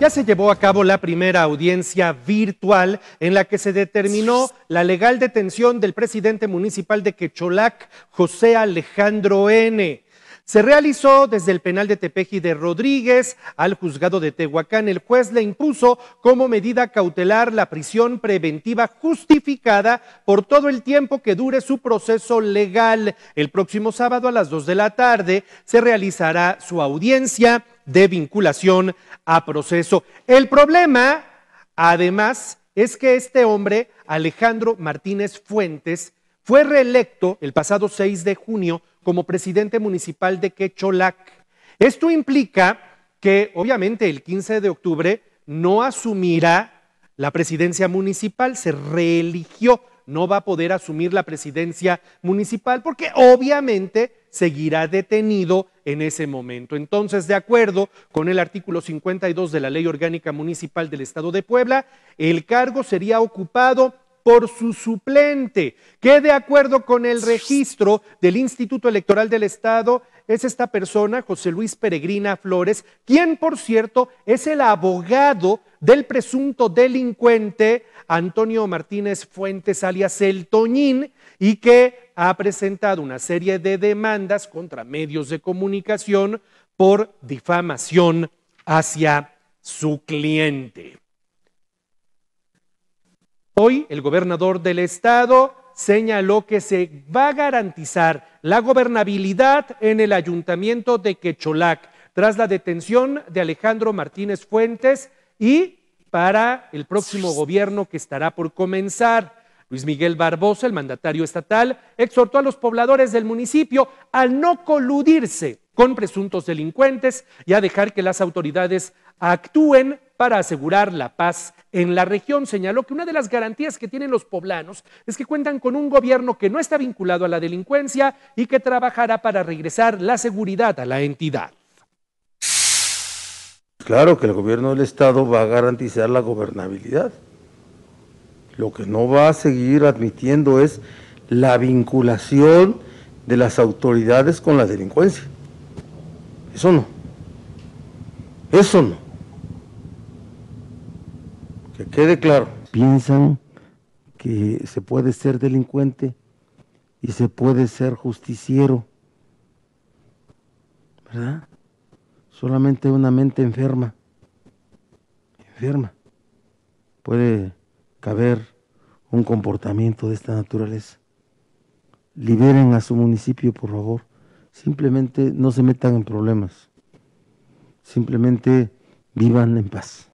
ya se llevó a cabo la primera audiencia virtual en la que se determinó la legal detención del presidente municipal de Quecholac, José Alejandro N. Se realizó desde el penal de Tepeji de Rodríguez al juzgado de Tehuacán. El juez le impuso como medida cautelar la prisión preventiva justificada por todo el tiempo que dure su proceso legal. El próximo sábado a las dos de la tarde se realizará su audiencia de vinculación a proceso. El problema, además, es que este hombre, Alejandro Martínez Fuentes, fue reelecto el pasado 6 de junio como presidente municipal de Quecholac. Esto implica que obviamente el 15 de octubre no asumirá la presidencia municipal, se reeligió, no va a poder asumir la presidencia municipal porque obviamente seguirá detenido en ese momento. Entonces, de acuerdo con el artículo 52 de la Ley Orgánica Municipal del Estado de Puebla, el cargo sería ocupado por su suplente, que de acuerdo con el registro del Instituto Electoral del Estado es esta persona, José Luis Peregrina Flores, quien por cierto es el abogado del presunto delincuente Antonio Martínez Fuentes, alias El Toñín, y que ha presentado una serie de demandas contra medios de comunicación por difamación hacia su cliente. Hoy el gobernador del estado señaló que se va a garantizar la gobernabilidad en el ayuntamiento de Quecholac tras la detención de Alejandro Martínez Fuentes y para el próximo gobierno que estará por comenzar. Luis Miguel Barbosa, el mandatario estatal, exhortó a los pobladores del municipio a no coludirse con presuntos delincuentes y a dejar que las autoridades actúen para asegurar la paz en la región. Señaló que una de las garantías que tienen los poblanos es que cuentan con un gobierno que no está vinculado a la delincuencia y que trabajará para regresar la seguridad a la entidad. Claro que el gobierno del Estado va a garantizar la gobernabilidad. Lo que no va a seguir admitiendo es la vinculación de las autoridades con la delincuencia. Eso no. Eso no. Que quede claro. Piensan que se puede ser delincuente y se puede ser justiciero. ¿Verdad? Solamente una mente enferma, enferma, puede caber un comportamiento de esta naturaleza. Liberen a su municipio, por favor. Simplemente no se metan en problemas. Simplemente vivan en paz.